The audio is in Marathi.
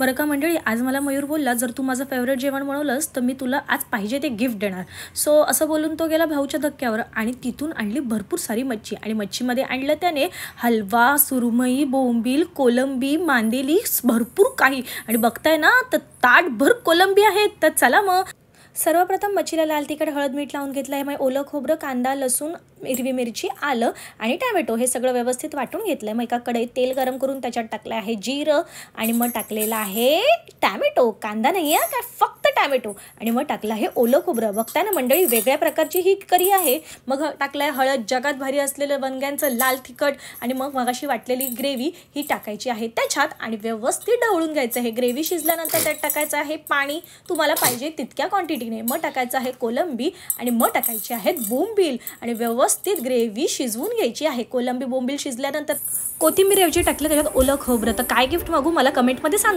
बरं का मंडळी आज मला मयूर बोलला जर तू माझं फेवरेट जेवण बनवलंस तर मी तुला आज पाहिजे ते गिफ्ट देणार सो असं बोलून तो गेला भाऊच्या धक्क्यावर आणि तिथून आणली भरपूर सारी मच्छी आणि मच्छीमध्ये आणलं त्याने हलवा सुरमई बोंबील कोलंबी मांदेली भरपूर काही आणि बघताय ना तर ताटभर कोलंबी आहेत तर चला मग सर्वप्रथम मच्छीला लाल तिखट हळद मीठ लावून घेतलं आहे मग ओलं खोबरं कांदा लसूण हिरवी मिरची आलं आणि टॅमॅटो हे सगळं व्यवस्थित वाटून घेतलं आहे मग एका कढईत तेल गरम करून त्याच्यात टाकलं आहे जिरं आणि मग टाकलेलं आहे टॅमॅटो कांदा नाही आहे काय फक्त टॅमॅटो आणि मग टाकलं आहे ओलं खोबरं बघताना मंडळी वेगळ्या प्रकारची ही करी आहे मग टाकलं आहे हळद जगात भारी असलेलं बनग्यांचं लाल तिखट आणि मग मगाशी वाटलेली ग्रेव्ही ही टाकायची आहे त्याच्यात आणि व्यवस्थित ढवळून घ्यायचं आहे ग्रेव्ही शिजल्यानंतर त्यात टाकायचं आहे पाणी तुम्हाला पाहिजे तितक्या क्वांटिटीने मग टाकायचं आहे कोलंबी आणि मग टाकायची आहेत बोंबील आणि व्यवस्थित ग्रेव्ही शिजवून घ्यायची आहे कोलंबी बोंबील शिजल्यानंतर कोथिंबीर ऐवजी टाकलं त्याच्यात ओलं खोबरं तर काय गिफ्ट मागू मला कमेंटमध्ये सांगा